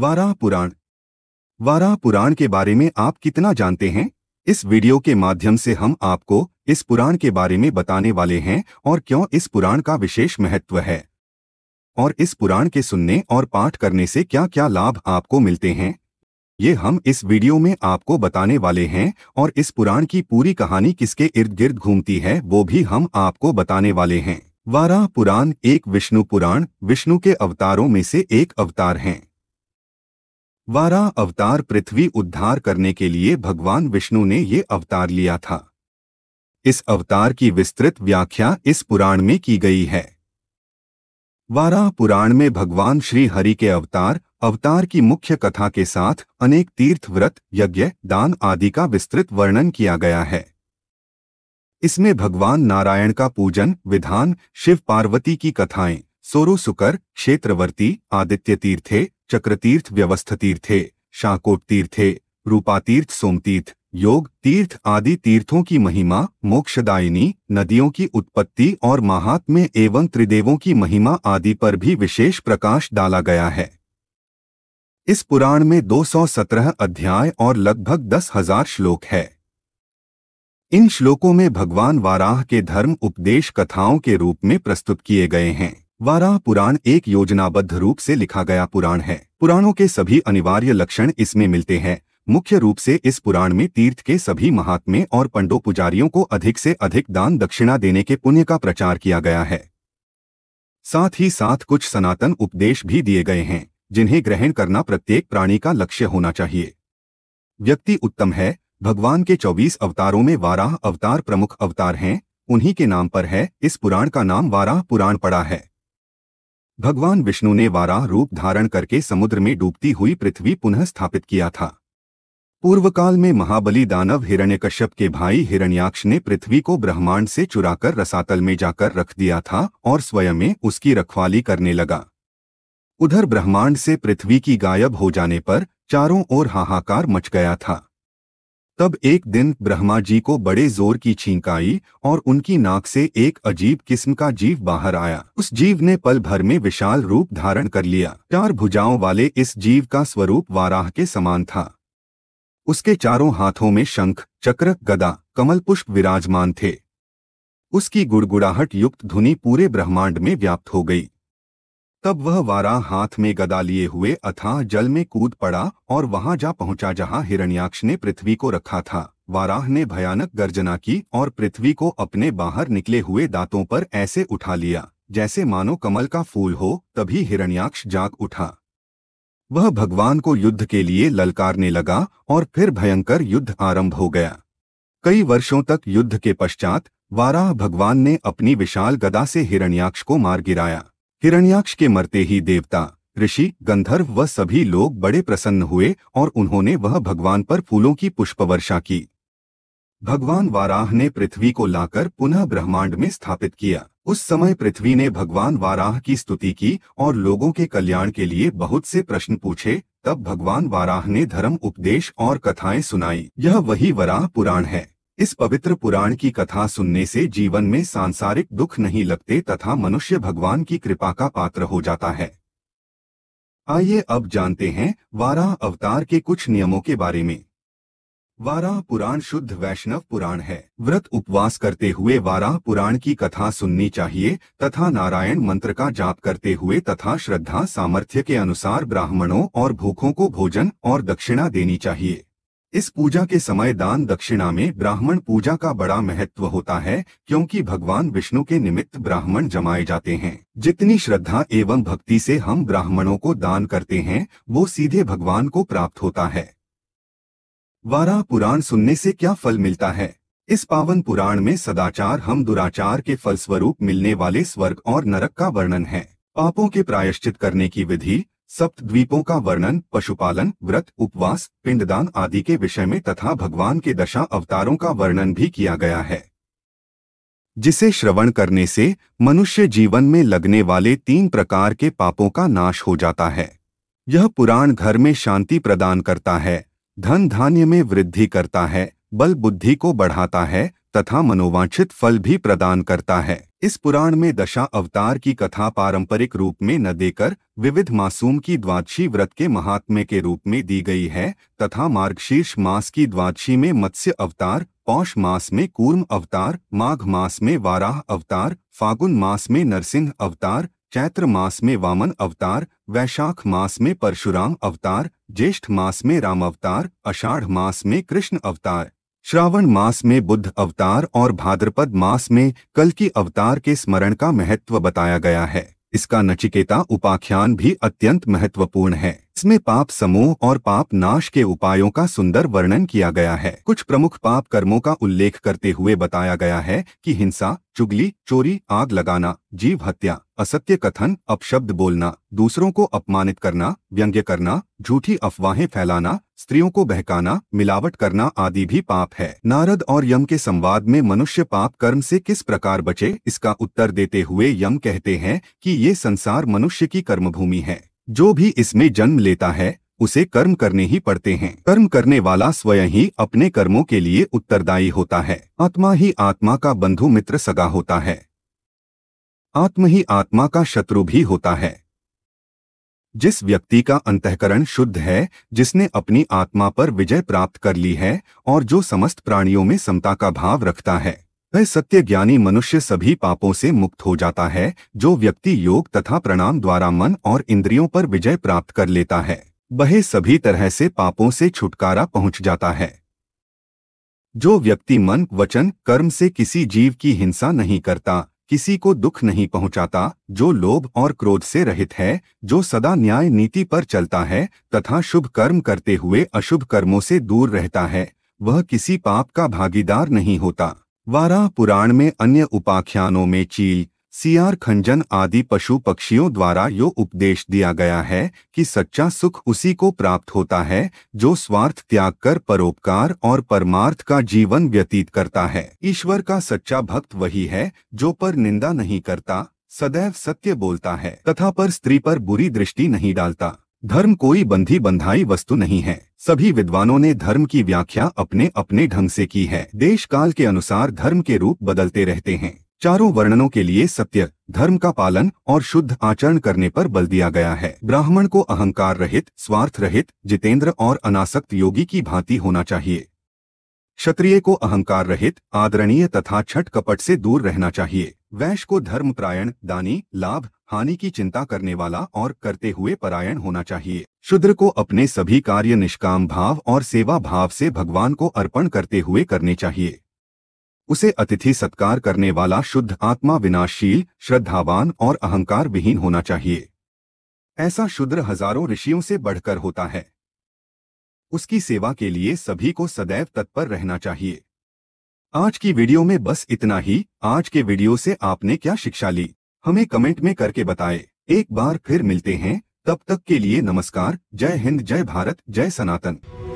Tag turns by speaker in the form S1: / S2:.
S1: वाराह पुराण वाराह पुराण के बारे में आप कितना जानते हैं इस वीडियो के माध्यम से हम आपको इस पुराण के बारे में बताने वाले हैं और क्यों इस पुराण का विशेष महत्व है और इस पुराण के सुनने और पाठ करने से क्या क्या लाभ आपको मिलते हैं ये हम इस वीडियो में आपको बताने वाले हैं और इस पुराण की पूरी कहानी किसके इर्द गिर्द घूमती है वो भी हम आपको बताने वाले हैं वाराह पुराण एक विष्णु पुराण विष्णु के अवतारों में से एक अवतार हैं वारा अवतार पृथ्वी उद्धार करने के लिए भगवान विष्णु ने ये अवतार लिया था इस अवतार की विस्तृत व्याख्या इस पुराण में की गई है वारा पुराण में भगवान श्री हरि के अवतार अवतार की मुख्य कथा के साथ अनेक तीर्थ व्रत यज्ञ दान आदि का विस्तृत वर्णन किया गया है इसमें भगवान नारायण का पूजन विधान शिव पार्वती की कथाएं सोरो सुकर क्षेत्रवर्ती आदित्य तीर्थे चक्रतीर्थ व्यवस्थतीर्थे शाकोट तीर्थे रूपातीर्थ सोमतीर्थ योग तीर्थ आदि तीर्थों की महिमा मोक्षदायिनी नदियों की उत्पत्ति और महात्म्य एवं त्रिदेवों की महिमा आदि पर भी विशेष प्रकाश डाला गया है इस पुराण में 217 अध्याय और लगभग दस हजार श्लोक है इन श्लोकों में भगवान वाराह के धर्म उपदेश कथाओं के रूप में प्रस्तुत किए गए हैं वाराह पुराण एक योजनाबद्ध रूप से लिखा गया पुराण है पुराणों के सभी अनिवार्य लक्षण इसमें मिलते हैं मुख्य रूप से इस पुराण में तीर्थ के सभी महात्मे और पंडो पुजारियों को अधिक से अधिक दान दक्षिणा देने के पुण्य का प्रचार किया गया है साथ ही साथ कुछ सनातन उपदेश भी दिए गए हैं जिन्हें ग्रहण करना प्रत्येक प्राणी का लक्ष्य होना चाहिए व्यक्ति उत्तम है भगवान के 24 अवतारों में वाराह अवतार प्रमुख अवतार हैं उन्हीं के नाम पर है इस पुराण का नाम वाराह पुराण पड़ा है भगवान विष्णु ने वाराह रूप धारण करके समुद्र में डूबती हुई पृथ्वी पुनः स्थापित किया था पूर्व काल में महाबली दानव हिरण्यकश्यप के भाई हिरण्याक्ष ने पृथ्वी को ब्रह्मांड से चुराकर रसातल में जाकर रख दिया था और स्वयं में उसकी रखवाली करने लगा उधर ब्रह्मांड से पृथ्वी की गायब हो जाने पर चारों ओर हाहाकार मच गया था तब एक दिन ब्रह्मा जी को बड़े जोर की छींक आई और उनकी नाक से एक अजीब किस्म का जीव बाहर आया उस जीव ने पल भर में विशाल रूप धारण कर लिया चार भुजाओं वाले इस जीव का स्वरूप वाराह के समान था उसके चारों हाथों में शंख चक्र गदा कमल पुष्प विराजमान थे उसकी गुड़गुड़ाहट युक्त धुनी पूरे ब्रह्मांड में व्याप्त हो गई तब वह वारा हाथ में गदा लिए हुए अथा जल में कूद पड़ा और वहां जा पहुंचा जहां हिरण्याक्ष ने पृथ्वी को रखा था वाराह ने भयानक गर्जना की और पृथ्वी को अपने बाहर निकले हुए दांतों पर ऐसे उठा लिया जैसे मानो कमल का फूल हो तभी हिरण्याक्ष जाग उठा वह भगवान को युद्ध के लिए ललकारने लगा और फिर भयंकर युद्ध आरंभ हो गया कई वर्षों तक युद्ध के पश्चात वाराह भगवान ने अपनी विशाल गदा से हिरण्याक्ष को मार गिराया हिरण्याक्ष के मरते ही देवता ऋषि गंधर्व व सभी लोग बड़े प्रसन्न हुए और उन्होंने वह भगवान पर फूलों की पुष्पवर्षा की भगवान वाराह ने पृथ्वी को लाकर पुनः ब्रह्मांड में स्थापित किया उस समय पृथ्वी ने भगवान वाराह की स्तुति की और लोगों के कल्याण के लिए बहुत से प्रश्न पूछे तब भगवान वाराह ने धर्म उपदेश और कथाएं सुनाई यह वही वराह पुराण है इस पवित्र पुराण की कथा सुनने से जीवन में सांसारिक दुख नहीं लगते तथा मनुष्य भगवान की कृपा का पात्र हो जाता है आइए अब जानते हैं वाराह अवतार के कुछ नियमों के बारे में वारा पुराण शुद्ध वैष्णव पुराण है व्रत उपवास करते हुए वाराह पुराण की कथा सुननी चाहिए तथा नारायण मंत्र का जाप करते हुए तथा श्रद्धा सामर्थ्य के अनुसार ब्राह्मणों और भूखों को भोजन और दक्षिणा देनी चाहिए इस पूजा के समय दान दक्षिणा में ब्राह्मण पूजा का बड़ा महत्व होता है क्योंकि भगवान विष्णु के निमित्त ब्राह्मण जमाए जाते हैं जितनी श्रद्धा एवं भक्ति से हम ब्राह्मणों को दान करते हैं वो सीधे भगवान को प्राप्त होता है वारा पुराण सुनने से क्या फल मिलता है इस पावन पुराण में सदाचार हम दुराचार के फलस्वरूप मिलने वाले स्वर्ग और नरक का वर्णन है पापों के प्रायश्चित करने की विधि सप्त द्वीपों का वर्णन पशुपालन व्रत उपवास पिंडदान आदि के विषय में तथा भगवान के दशा अवतारों का वर्णन भी किया गया है जिसे श्रवण करने से मनुष्य जीवन में लगने वाले तीन प्रकार के पापों का नाश हो जाता है यह पुराण घर में शांति प्रदान करता है धन धान्य में वृद्धि करता है बल बुद्धि को बढ़ाता है तथा मनोवांछित फल भी प्रदान करता है इस पुराण में दशा अवतार की कथा पारंपरिक रूप में न देकर विविध मासूम की द्वादशी व्रत के महात्म्य के रूप में दी गई है तथा मार्गशीर्ष मास की द्वादशी में मत्स्य अवतार पौष मास में कूर्म अवतार माघ मास में वाराह अवतार फागुन मास में नरसिंह अवतार चैत्र मास में वामन अवतार वैशाख मास में परशुराम अवतार ज्येष्ठ मास में राम अवतार अषाढ़ मास में कृष्ण अवतार श्रावण मास में बुद्ध अवतार और भाद्रपद मास में कल की अवतार के स्मरण का महत्व बताया गया है इसका नचिकेता उपाख्यान भी अत्यंत महत्वपूर्ण है इसमें पाप समूह और पाप नाश के उपायों का सुंदर वर्णन किया गया है कुछ प्रमुख पाप कर्मों का उल्लेख करते हुए बताया गया है कि हिंसा चुगली चोरी आग लगाना जीव हत्या असत्य कथन अपशब्द बोलना दूसरों को अपमानित करना व्यंग्य करना झूठी अफवाहें फैलाना स्त्रियों को बहकाना मिलावट करना आदि भी पाप है नारद और यम के संवाद में मनुष्य पाप कर्म से किस प्रकार बचे इसका उत्तर देते हुए यम कहते हैं कि ये संसार मनुष्य की कर्मभूमि है जो भी इसमें जन्म लेता है उसे कर्म करने ही पड़ते हैं कर्म करने वाला स्वयं ही अपने कर्मों के लिए उत्तरदायी होता है आत्मा ही आत्मा का बंधु मित्र सगा होता है आत्म ही आत्मा का शत्रु भी होता है जिस व्यक्ति का अंतकरण शुद्ध है जिसने अपनी आत्मा पर विजय प्राप्त कर ली है और जो समस्त प्राणियों में समता का भाव रखता है वह सत्य ज्ञानी मनुष्य सभी पापों से मुक्त हो जाता है जो व्यक्ति योग तथा प्रणाम द्वारा मन और इंद्रियों पर विजय प्राप्त कर लेता है वह सभी तरह से पापों से छुटकारा पहुंच जाता है जो व्यक्ति मन वचन कर्म से किसी जीव की हिंसा नहीं करता किसी को दुख नहीं पहुंचाता जो लोभ और क्रोध से रहित है जो सदा न्याय नीति पर चलता है तथा शुभ कर्म करते हुए अशुभ कर्मों से दूर रहता है वह किसी पाप का भागीदार नहीं होता वाराह पुराण में अन्य उपाख्यानों में चील सियार खंजन आदि पशु पक्षियों द्वारा यो उपदेश दिया गया है कि सच्चा सुख उसी को प्राप्त होता है जो स्वार्थ त्याग कर परोपकार और परमार्थ का जीवन व्यतीत करता है ईश्वर का सच्चा भक्त वही है जो पर निंदा नहीं करता सदैव सत्य बोलता है तथा पर स्त्री पर बुरी दृष्टि नहीं डालता धर्म कोई बंधी बंधाई वस्तु नहीं है सभी विद्वानों ने धर्म की व्याख्या अपने अपने ढंग से की है देश काल के अनुसार धर्म के रूप बदलते रहते हैं चारों वर्णनों के लिए सत्य धर्म का पालन और शुद्ध आचरण करने पर बल दिया गया है ब्राह्मण को अहंकार रहित स्वार्थ रहित जितेंद्र और अनासक्त योगी की भांति होना चाहिए क्षत्रिय को अहंकार रहित आदरणीय तथा छठ कपट से दूर रहना चाहिए वैश्य को प्रायण दानी लाभ हानि की चिंता करने वाला और करते हुए परायण होना चाहिए शुद्र को अपने सभी कार्य निष्काम भाव और सेवा भाव से भगवान को अर्पण करते हुए करने चाहिए उसे अतिथि सत्कार करने वाला शुद्ध आत्मा विनाशशील श्रद्धावान और अहंकार विहीन होना चाहिए ऐसा शुद्र हजारों ऋषियों से बढ़कर होता है उसकी सेवा के लिए सभी को सदैव तत्पर रहना चाहिए आज की वीडियो में बस इतना ही आज के वीडियो से आपने क्या शिक्षा ली हमें कमेंट में करके बताए एक बार फिर मिलते हैं तब तक के लिए नमस्कार जय हिंद जय भारत जय सनातन